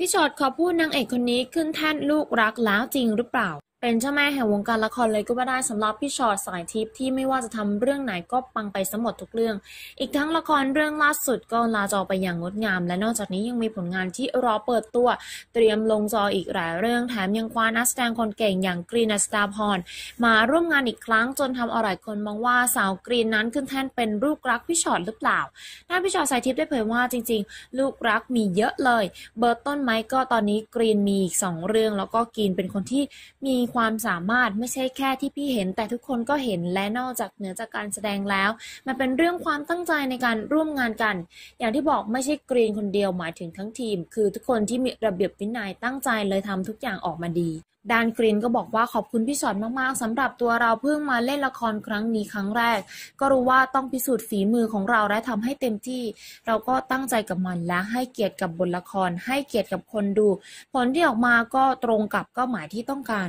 พี่ชอดขอพูดนางเอกคนนี้ขึ้นแท่นลูกรักแล้วจริงหรือเปล่าเป็นเจ้าแม่แห่งวงการละครเลยก็ว่าได้สำหรับพี่ชอตสายทิพย์ที่ไม่ว่าจะทำเรื่องไหนก็ปังไปสมหมดทุกเรื่อง อีกทั้งละครเรื่องล่าสุดก็ลาจอไปอย่างงดงาม และนอกจากนี้ยังมีผลงานที่รอเปิดตัว เตรียมลงจออีกหลายเรื่อง แถมยังคว้านักแสดงคนเก่งอย่างกรีนสตาพรมาร่วมงานอีกครั้งจนทำเอาหลายคนมองว่าสาวกรีนนั้นขึ้นแท่นเป็นลูกรักพี่ชอตหรือเปล่าด้านพี่ชอตสายทิพย์ได้เผยว่าจริงๆ ลูกรักมีเยอะเลย เบอร์ต้นไม้ก็ตอนนี้กรีนมีอีกสองเรื่อง แล้วก็กรีนเป็นคนที่มีความสามารถไม่ใช่แค่ที่พี่เห็น แต่ทุกคนก็เห็นและนอกจากเหนือจากการแสดงแล้ว มันเป็นเรื่องความตั้งใจในการร่วมงานกัน อย่างที่บอกไม่ใช่กรีนคนเดียวหมายถึงทั้งทีม คือทุกคนที่มีระเบียบวินัยตั้งใจเลยทำทุกอย่างออกมาดีดานกรีนก็บอกว่าขอบคุณพี่สอนมาก ๆสำหรับตัวเราเพิ่งมาเล่นละครครั้งนี้ครั้งแรกก็รู้ว่าต้องพิสูจน์ฝีมือของเราและทำให้เต็มที่ เราก็ตั้งใจกับมัน และให้เกียรติกับบทละคร ให้เกียรติกับคนดูผลที่ออกมาก็ตรงกับเป้าหมายที่ต้องการ